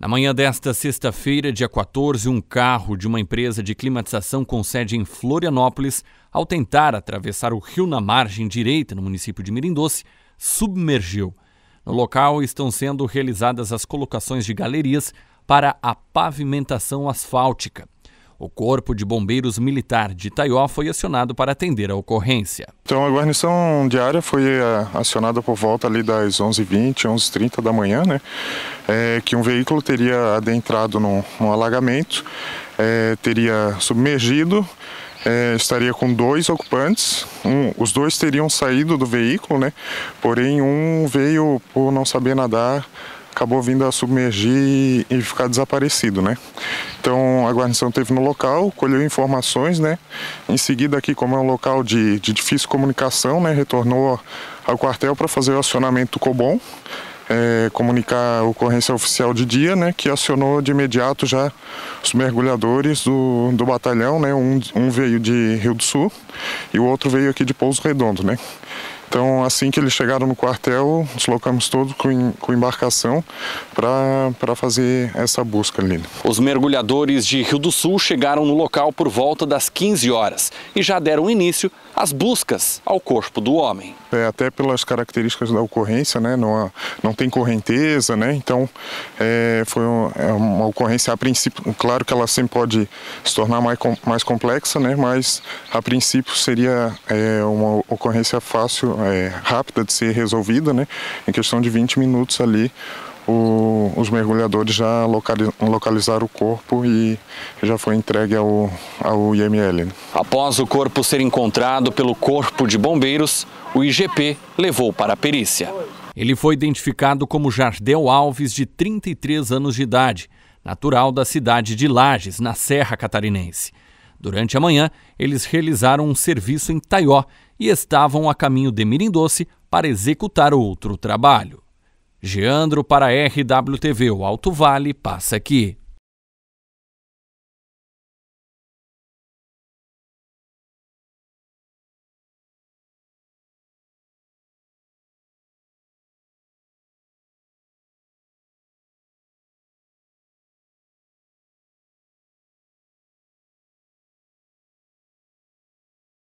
Na manhã desta sexta-feira, dia 14, um carro de uma empresa de climatização com sede em Florianópolis, ao tentar atravessar o rio na margem direita, no município de Mirindoce, submergiu. No local estão sendo realizadas as colocações de galerias para a pavimentação asfáltica. O Corpo de Bombeiros Militar de Itaió foi acionado para atender a ocorrência. Então, a guarnição diária foi eh, acionada por volta ali das 11h20, 11h30 da manhã, né? É, que um veículo teria adentrado num, num alagamento, é, teria submergido. É, estaria com dois ocupantes. Um, os dois teriam saído do veículo, né? Porém, um veio por não saber nadar, acabou vindo a submergir e ficar desaparecido, né? Então a guarnição teve no local, colheu informações, né? Em seguida aqui, como é um local de, de difícil comunicação, né? Retornou ao quartel para fazer o acionamento do COBOM, é, comunicar a ocorrência oficial de dia, né? Que acionou de imediato já os mergulhadores do, do batalhão, né? Um, um veio de Rio do Sul e o outro veio aqui de Pouso Redondo, né? Então, assim que eles chegaram no quartel, deslocamos todos com, com embarcação para fazer essa busca ali. Os mergulhadores de Rio do Sul chegaram no local por volta das 15 horas e já deram início às buscas ao corpo do homem. É, até pelas características da ocorrência, né, não, não tem correnteza, né, então é, foi uma, é uma ocorrência a princípio, claro que ela sempre pode se tornar mais, mais complexa, né, mas a princípio seria é, uma ocorrência fácil é, rápida de ser resolvida, né? Em questão de 20 minutos ali, o, os mergulhadores já localizaram o corpo e já foi entregue ao, ao IML. Né? Após o corpo ser encontrado pelo Corpo de Bombeiros, o IGP levou para a perícia. Ele foi identificado como Jardel Alves, de 33 anos de idade, natural da cidade de Lages, na Serra Catarinense. Durante a manhã, eles realizaram um serviço em Taió e estavam a caminho de Mirim Doce para executar outro trabalho. Geandro para RWTV, o Alto Vale, passa aqui.